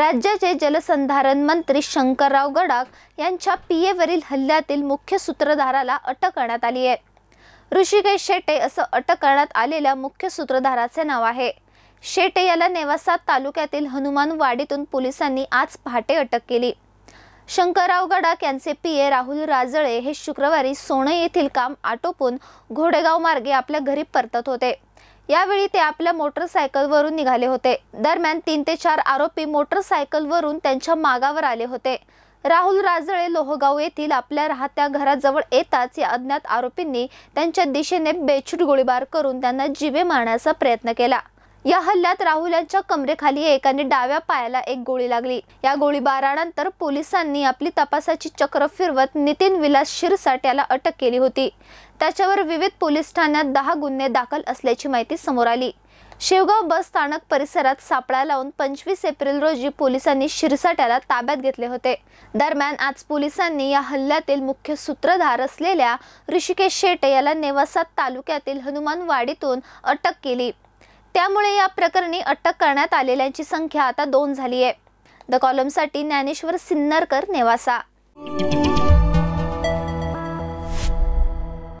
राज्याचे जलसंधारण मंत्री शंकरराव गडाक यांच्या पीएवरील हल्ल्यातील मुख्य सूत्रधाराला अटक करण्यात आली आहे ऋषिकेश शेटे असं अटक करण्यात आलेल्या मुख्य सूत्रधाराचे नाव आहे शेटे याला नेवासा तालुक्यातील हनुमानवाडीतून पोलिसांनी आज पहाटे अटक केली शंकरराव गडाक यांचे पीए राहुल राजळे हे शुक्रवारी सोने येथील काम आटोपून घोडेगाव मार्गे आपल्या घरी परतत होते यावेळी ते आपल्या मोटरसायकलवरून निघाले होते दरम्यान तीन ते चार आरोपी मोटरसायकलवरून त्यांच्या मागावर आले होते राहुल राजळे लोहगाव येथील आपल्या राहत्या घराजवळ येताच या अज्ञात आरोपींनी त्यांच्या दिशेने बेछूट गोळीबार करून त्यांना जीवे मारण्याचा प्रयत्न केला या हल्ल्यात यांच्या कमरेखाली एकाने डाव्या पायाला एक गोळी लागली या गोळीबारानंतर पोलिसांनी आपली तपासाची चक्र फिरवत नितीन विलास शिरसाट याला अटक केली होती त्याच्यावर विविध पोलीस ठाण्यात दहा गुन्हे दाखल असल्याची माहिती समोर आली शेवगाव बस स्थानक परिसरात सापळा लावून पंचवीस एप्रिल रोजी पोलिसांनी शिरसाट्याला ताब्यात घेतले होते दरम्यान आज पोलिसांनी या हल्ल्यातील मुख्य सूत्रधार असलेल्या ऋषिकेश शेटे याला नेवासात तालुक्यातील हनुमानवाडीतून अटक केली त्यामुळे या प्रकरणी अटक करण्यात आलेल्यांची संख्या आता दोन झाली आहे द कॉलमसाठी ज्ञानेश्वर सिन्नरकर नेवासा